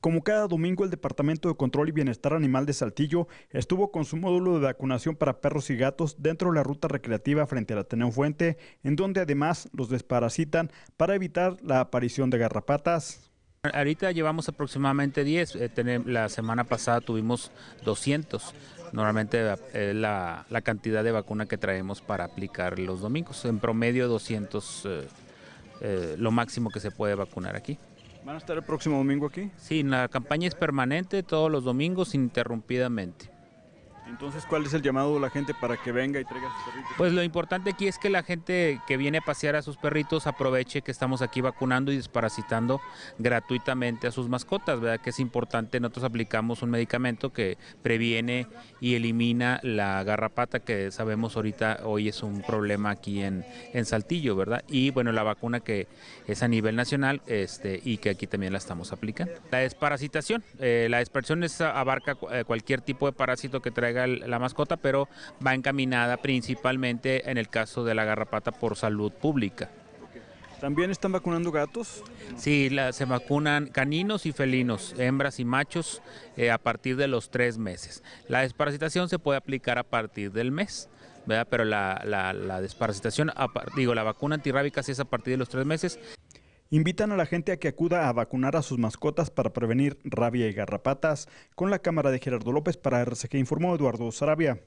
Como cada domingo, el Departamento de Control y Bienestar Animal de Saltillo estuvo con su módulo de vacunación para perros y gatos dentro de la ruta recreativa frente a la Ateneo Fuente, en donde además los desparasitan para evitar la aparición de garrapatas. Ahorita llevamos aproximadamente 10, eh, la semana pasada tuvimos 200, normalmente eh, la, cantidad de vacuna que traemos para aplicar los domingos, en promedio 200, eh, lo máximo que se puede vacunar aquí. ¿Van a estar el próximo domingo aquí? Sí, la campaña es permanente todos los domingos interrumpidamente. Entonces, ¿cuál es el llamado de la gente para que venga y traiga sus perritos? Pues lo importante aquí es que la gente que viene a pasear a sus perritos aproveche que estamos aquí vacunando y desparasitando gratuitamente a sus mascotas, ¿verdad? Que es importante, nosotros aplicamos un medicamento que previene y elimina la garrapata que sabemos ahorita hoy es un problema aquí en, en Saltillo, ¿verdad? Y bueno, la vacuna que es a nivel nacional este, y que aquí también la estamos aplicando. La desparasitación, eh, la desparasitación abarca eh, cualquier tipo de parásito que traiga la mascota, pero va encaminada principalmente en el caso de la garrapata por salud pública. ¿También están vacunando gatos? Sí, se vacunan caninos y felinos, hembras y machos, eh, a partir de los tres meses. La desparasitación se puede aplicar a partir del mes. ¿verdad? Pero la, la desparasitación, digo, la vacuna antirrábica sí es a partir de los tres meses. Invitan a la gente a que acuda a vacunar a sus mascotas para prevenir rabia y garrapatas. Con la cámara de Gerardo López para RCG informó Eduardo Sarabia.